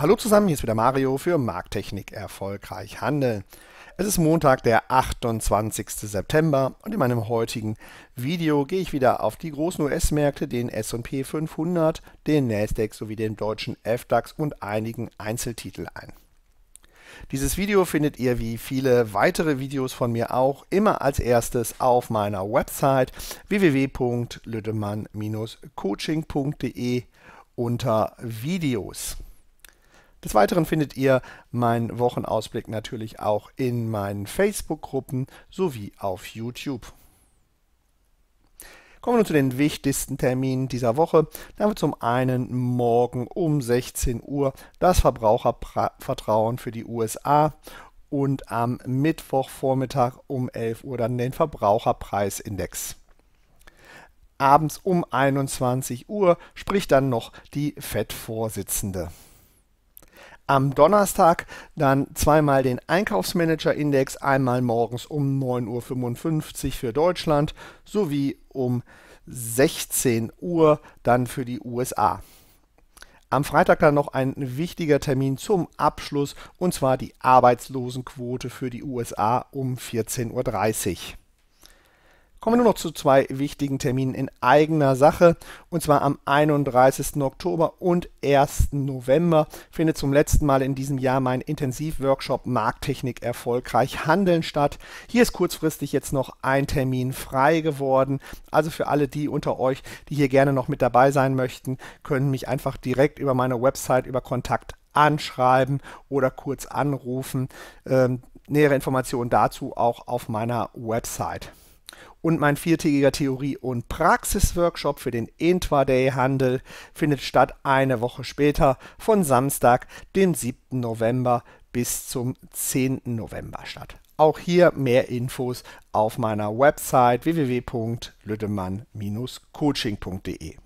Hallo zusammen, hier ist wieder Mario für Markttechnik erfolgreich handeln. Es ist Montag, der 28. September und in meinem heutigen Video gehe ich wieder auf die großen US-Märkte, den S&P 500, den Nasdaq sowie den deutschen FDAX und einigen Einzeltitel ein. Dieses Video findet ihr wie viele weitere Videos von mir auch immer als erstes auf meiner Website www.lüdemann-coaching.de unter Videos. Des Weiteren findet ihr meinen Wochenausblick natürlich auch in meinen Facebook-Gruppen sowie auf YouTube. Kommen wir nun zu den wichtigsten Terminen dieser Woche. Da haben wir zum einen morgen um 16 Uhr das Verbrauchervertrauen für die USA und am Mittwochvormittag um 11 Uhr dann den Verbraucherpreisindex. Abends um 21 Uhr spricht dann noch die FED-Vorsitzende am Donnerstag dann zweimal den Einkaufsmanager-Index, einmal morgens um 9.55 Uhr für Deutschland sowie um 16 Uhr dann für die USA. Am Freitag dann noch ein wichtiger Termin zum Abschluss und zwar die Arbeitslosenquote für die USA um 14.30 Uhr kommen wir nur noch zu zwei wichtigen Terminen in eigener Sache. Und zwar am 31. Oktober und 1. November findet zum letzten Mal in diesem Jahr mein Intensivworkshop Markttechnik erfolgreich handeln statt. Hier ist kurzfristig jetzt noch ein Termin frei geworden. Also für alle die unter euch, die hier gerne noch mit dabei sein möchten, können mich einfach direkt über meine Website, über Kontakt anschreiben oder kurz anrufen. Ähm, nähere Informationen dazu auch auf meiner Website. Und mein viertägiger Theorie- und Praxisworkshop für den Intraday-Handel findet statt eine Woche später von Samstag, dem 7. November bis zum 10. November statt. Auch hier mehr Infos auf meiner Website www.lüdemann-coaching.de.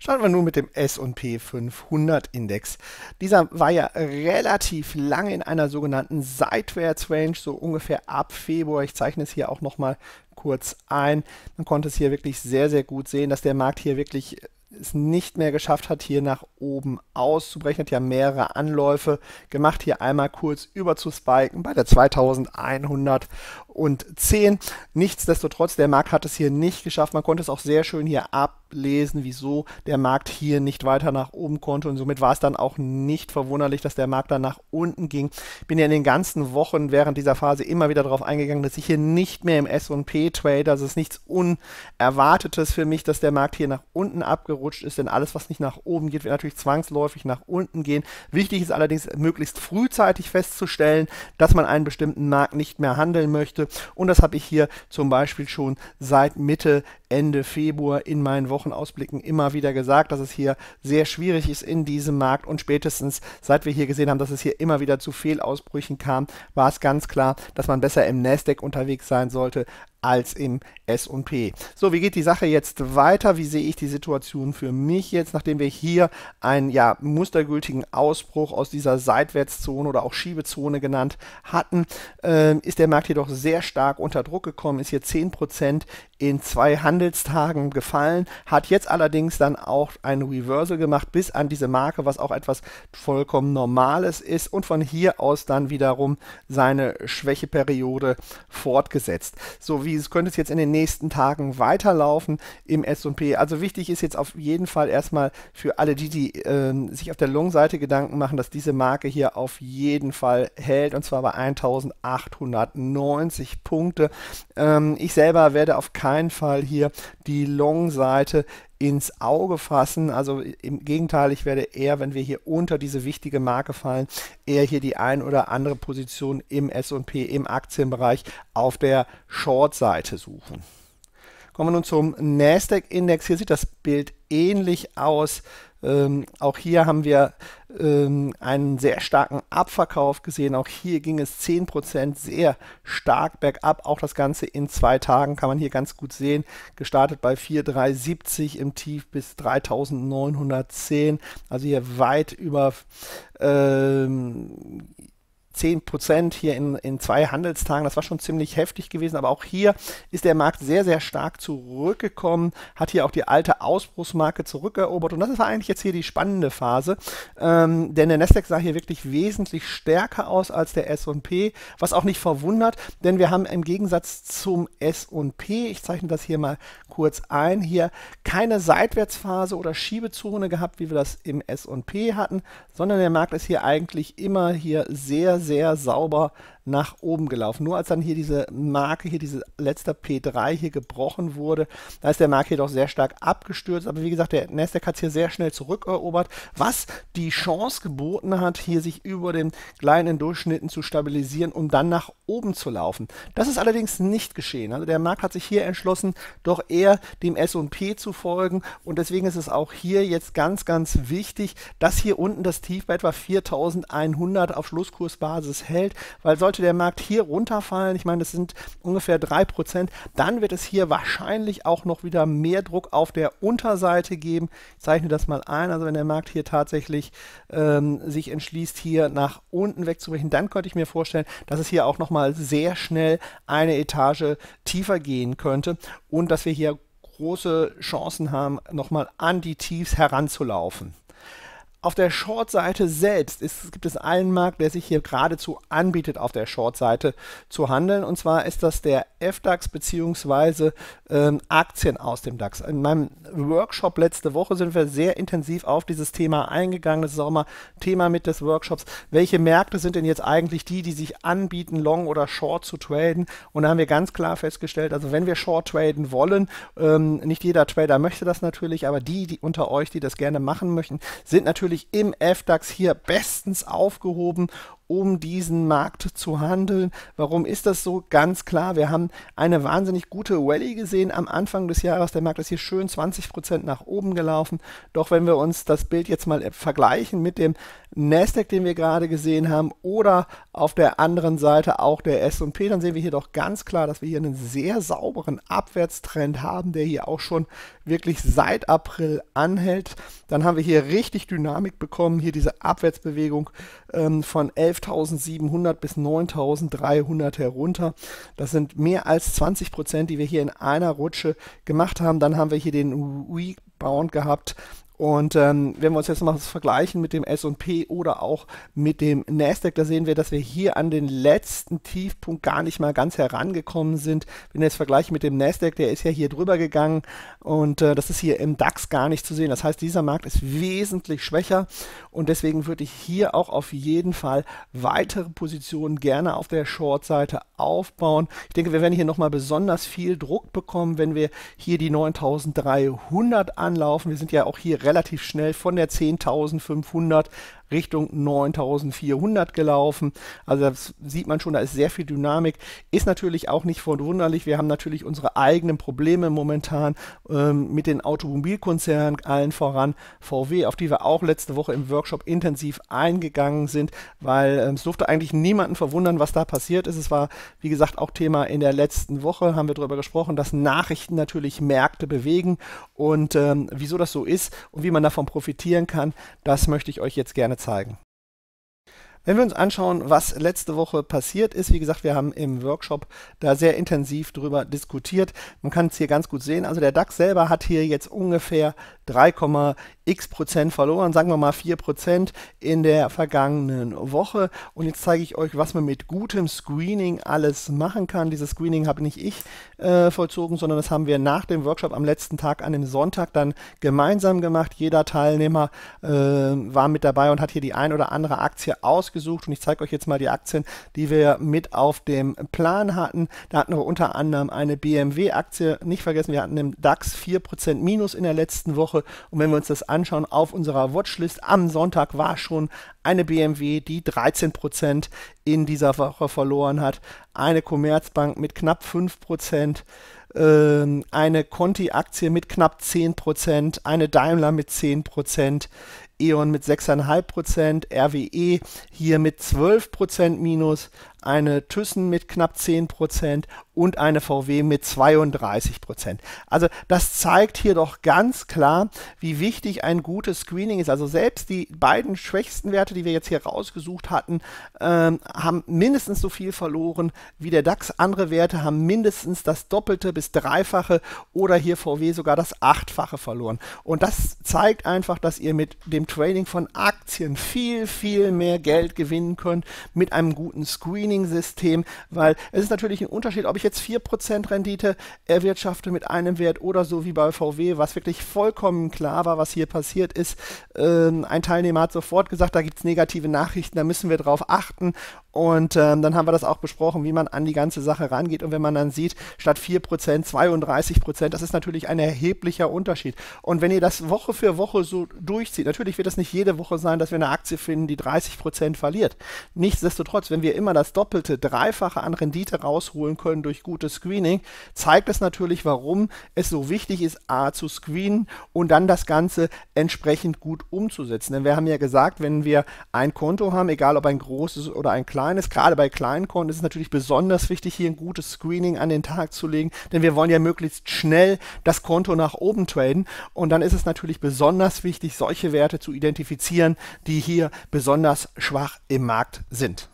Starten wir nun mit dem S&P 500 Index. Dieser war ja relativ lange in einer sogenannten Seitwärtsrange, so ungefähr ab Februar. Ich zeichne es hier auch nochmal kurz ein. Man konnte es hier wirklich sehr, sehr gut sehen, dass der Markt hier wirklich es nicht mehr geschafft hat, hier nach oben auszubrechen, hat ja mehrere Anläufe gemacht, hier einmal kurz über zu spiken bei der 2100 und 10. Nichtsdestotrotz, der Markt hat es hier nicht geschafft. Man konnte es auch sehr schön hier ablesen, wieso der Markt hier nicht weiter nach oben konnte. Und somit war es dann auch nicht verwunderlich, dass der Markt dann nach unten ging. Ich bin ja in den ganzen Wochen während dieser Phase immer wieder darauf eingegangen, dass ich hier nicht mehr im S&P trade. Also es ist nichts Unerwartetes für mich, dass der Markt hier nach unten abgerutscht ist. Denn alles, was nicht nach oben geht, wird natürlich zwangsläufig nach unten gehen. Wichtig ist allerdings, möglichst frühzeitig festzustellen, dass man einen bestimmten Markt nicht mehr handeln möchte und das habe ich hier zum Beispiel schon seit Mitte Ende Februar in meinen Wochenausblicken immer wieder gesagt, dass es hier sehr schwierig ist in diesem Markt und spätestens seit wir hier gesehen haben, dass es hier immer wieder zu Fehlausbrüchen kam, war es ganz klar, dass man besser im Nasdaq unterwegs sein sollte als im S&P. So, wie geht die Sache jetzt weiter? Wie sehe ich die Situation für mich jetzt, nachdem wir hier einen ja, mustergültigen Ausbruch aus dieser Seitwärtszone oder auch Schiebezone genannt hatten? Ähm, ist der Markt jedoch sehr stark unter Druck gekommen, ist hier 10% in zwei Handel Handelstagen gefallen, hat jetzt allerdings dann auch ein Reversal gemacht bis an diese Marke, was auch etwas vollkommen Normales ist und von hier aus dann wiederum seine Schwächeperiode fortgesetzt. So wie es könnte es jetzt in den nächsten Tagen weiterlaufen im S&P. Also wichtig ist jetzt auf jeden Fall erstmal für alle die, die äh, sich auf der Long-Seite Gedanken machen, dass diese Marke hier auf jeden Fall hält und zwar bei 1890 Punkte. Ähm, ich selber werde auf keinen Fall hier die Long-Seite ins Auge fassen. Also im Gegenteil, ich werde eher, wenn wir hier unter diese wichtige Marke fallen, eher hier die ein oder andere Position im S&P, im Aktienbereich auf der Short-Seite suchen. Kommen wir nun zum Nasdaq-Index. Hier sieht das Bild ähnlich aus. Ähm, auch hier haben wir ähm, einen sehr starken Abverkauf gesehen. Auch hier ging es 10% sehr stark bergab. Auch das Ganze in zwei Tagen kann man hier ganz gut sehen. Gestartet bei 4,370 im Tief bis 3.910. Also hier weit über ähm, 10 Prozent hier in, in zwei Handelstagen. Das war schon ziemlich heftig gewesen, aber auch hier ist der Markt sehr, sehr stark zurückgekommen, hat hier auch die alte Ausbruchsmarke zurückerobert und das ist eigentlich jetzt hier die spannende Phase, ähm, denn der Nasdaq sah hier wirklich wesentlich stärker aus als der S&P, was auch nicht verwundert, denn wir haben im Gegensatz zum S&P, ich zeichne das hier mal kurz ein, hier keine Seitwärtsphase oder Schiebezone gehabt, wie wir das im S&P hatten, sondern der Markt ist hier eigentlich immer hier sehr, sehr sehr sauber nach oben gelaufen. Nur als dann hier diese Marke, hier diese letzte P3 hier gebrochen wurde, da ist der Markt jedoch sehr stark abgestürzt. Aber wie gesagt, der Nasdaq hat es hier sehr schnell zurückerobert, was die Chance geboten hat, hier sich über den kleinen Durchschnitten zu stabilisieren, um dann nach oben zu laufen. Das ist allerdings nicht geschehen. Also der Markt hat sich hier entschlossen, doch eher dem S&P zu folgen und deswegen ist es auch hier jetzt ganz, ganz wichtig, dass hier unten das Tief bei etwa 4100 auf Schlusskursbasis Basis hält, weil sollte der Markt hier runterfallen, ich meine, das sind ungefähr 3%, dann wird es hier wahrscheinlich auch noch wieder mehr Druck auf der Unterseite geben. Ich zeichne das mal ein, also wenn der Markt hier tatsächlich ähm, sich entschließt, hier nach unten wegzubrechen, dann könnte ich mir vorstellen, dass es hier auch nochmal sehr schnell eine Etage tiefer gehen könnte und dass wir hier große Chancen haben, nochmal an die Tiefs heranzulaufen. Auf der Short-Seite selbst ist, gibt es einen Markt, der sich hier geradezu anbietet, auf der Short-Seite zu handeln. Und zwar ist das der FDAX bzw. Ähm, Aktien aus dem DAX. In meinem Workshop letzte Woche sind wir sehr intensiv auf dieses Thema eingegangen. Das ist auch immer Thema mit des Workshops. Welche Märkte sind denn jetzt eigentlich die, die sich anbieten, long oder short zu traden? Und da haben wir ganz klar festgestellt, also wenn wir short traden wollen, ähm, nicht jeder Trader möchte das natürlich, aber die, die unter euch, die das gerne machen möchten, sind natürlich natürlich im FDAX hier bestens aufgehoben, um diesen Markt zu handeln. Warum ist das so? Ganz klar, wir haben eine wahnsinnig gute Rallye gesehen am Anfang des Jahres. Der Markt ist hier schön 20% nach oben gelaufen. Doch wenn wir uns das Bild jetzt mal vergleichen mit dem Nasdaq, den wir gerade gesehen haben, oder auf der anderen Seite auch der S&P, dann sehen wir hier doch ganz klar, dass wir hier einen sehr sauberen Abwärtstrend haben, der hier auch schon wirklich seit April anhält. Dann haben wir hier richtig Dynamik bekommen, hier diese Abwärtsbewegung ähm, von 11.700 bis 9.300 herunter. Das sind mehr als 20 Prozent, die wir hier in einer Rutsche gemacht haben. Dann haben wir hier den Rebound gehabt und ähm, wenn wir uns jetzt mal das vergleichen mit dem S&P oder auch mit dem Nasdaq, da sehen wir, dass wir hier an den letzten Tiefpunkt gar nicht mal ganz herangekommen sind. Wenn wir jetzt vergleichen mit dem Nasdaq, der ist ja hier drüber gegangen und äh, das ist hier im DAX gar nicht zu sehen. Das heißt, dieser Markt ist wesentlich schwächer und deswegen würde ich hier auch auf jeden Fall weitere Positionen gerne auf der Short-Seite aufbauen. Ich denke, wir werden hier nochmal besonders viel Druck bekommen, wenn wir hier die 9300 anlaufen. Wir sind ja auch hier relativ schnell von der 10.500 Richtung 9400 gelaufen. Also das sieht man schon, da ist sehr viel Dynamik. Ist natürlich auch nicht verwunderlich. Wir haben natürlich unsere eigenen Probleme momentan ähm, mit den Automobilkonzernen, allen voran VW, auf die wir auch letzte Woche im Workshop intensiv eingegangen sind, weil ähm, es durfte eigentlich niemanden verwundern, was da passiert ist. Es war, wie gesagt, auch Thema in der letzten Woche, haben wir darüber gesprochen, dass Nachrichten natürlich Märkte bewegen und ähm, wieso das so ist und wie man davon profitieren kann, das möchte ich euch jetzt gerne zeigen. Wenn wir uns anschauen, was letzte Woche passiert ist, wie gesagt, wir haben im Workshop da sehr intensiv drüber diskutiert. Man kann es hier ganz gut sehen. Also der DAX selber hat hier jetzt ungefähr 3,x Prozent verloren, sagen wir mal 4 Prozent in der vergangenen Woche. Und jetzt zeige ich euch, was man mit gutem Screening alles machen kann. Dieses Screening habe nicht ich äh, vollzogen, sondern das haben wir nach dem Workshop am letzten Tag, an dem Sonntag, dann gemeinsam gemacht. Jeder Teilnehmer äh, war mit dabei und hat hier die ein oder andere Aktie ausgesucht rausgesucht und ich zeige euch jetzt mal die Aktien, die wir mit auf dem Plan hatten. Da hatten wir unter anderem eine BMW-Aktie, nicht vergessen, wir hatten im DAX 4% Minus in der letzten Woche und wenn wir uns das anschauen auf unserer Watchlist am Sonntag war schon eine BMW, die 13 in dieser Woche verloren hat, eine Commerzbank mit knapp 5 ähm, eine Conti-Aktie mit knapp 10 eine Daimler mit 10 E.ON mit 6,5 RWE hier mit 12 minus, eine Thyssen mit knapp 10% und eine VW mit 32%. Also das zeigt hier doch ganz klar, wie wichtig ein gutes Screening ist. Also selbst die beiden schwächsten Werte, die wir jetzt hier rausgesucht hatten, ähm, haben mindestens so viel verloren wie der DAX. Andere Werte haben mindestens das Doppelte bis Dreifache oder hier VW sogar das Achtfache verloren. Und das zeigt einfach, dass ihr mit dem Trading von Aktien viel, viel mehr Geld gewinnen könnt mit einem guten Screening Screening-System, weil es ist natürlich ein Unterschied, ob ich jetzt 4% Rendite erwirtschafte mit einem Wert oder so wie bei VW, was wirklich vollkommen klar war, was hier passiert ist. Ähm, ein Teilnehmer hat sofort gesagt, da gibt es negative Nachrichten, da müssen wir drauf achten. Und ähm, dann haben wir das auch besprochen, wie man an die ganze Sache rangeht. Und wenn man dann sieht, statt 4% 32%, das ist natürlich ein erheblicher Unterschied. Und wenn ihr das Woche für Woche so durchzieht, natürlich wird das nicht jede Woche sein, dass wir eine Aktie finden, die 30% verliert. Nichtsdestotrotz, wenn wir immer das Doppelte, Dreifache an Rendite rausholen können durch gutes Screening, zeigt es natürlich, warum es so wichtig ist, A zu screenen und dann das Ganze entsprechend gut umzusetzen. Denn wir haben ja gesagt, wenn wir ein Konto haben, egal ob ein großes oder ein kleines, gerade bei kleinen Konten ist es natürlich besonders wichtig, hier ein gutes Screening an den Tag zu legen, denn wir wollen ja möglichst schnell das Konto nach oben traden und dann ist es natürlich besonders wichtig, solche Werte zu identifizieren, die hier besonders schwach im Markt sind.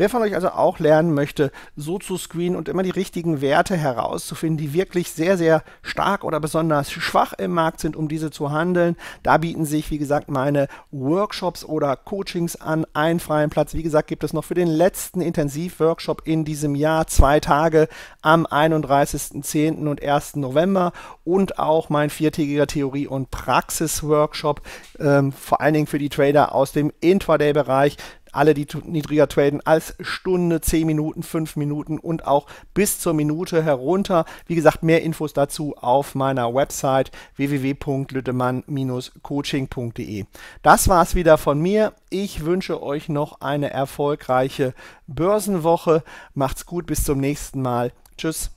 Wer von euch also auch lernen möchte, so zu screenen und immer die richtigen Werte herauszufinden, die wirklich sehr, sehr stark oder besonders schwach im Markt sind, um diese zu handeln, da bieten sich, wie gesagt, meine Workshops oder Coachings an, einen freien Platz. Wie gesagt, gibt es noch für den letzten Intensivworkshop in diesem Jahr zwei Tage am 31.10. und 1. November und auch mein viertägiger Theorie- und Praxisworkshop, ähm, vor allen Dingen für die Trader aus dem Intraday-Bereich alle, die niedriger traden, als Stunde, 10 Minuten, 5 Minuten und auch bis zur Minute herunter. Wie gesagt, mehr Infos dazu auf meiner Website www.lüttemann-coaching.de. Das war es wieder von mir. Ich wünsche euch noch eine erfolgreiche Börsenwoche. Macht's gut, bis zum nächsten Mal. Tschüss.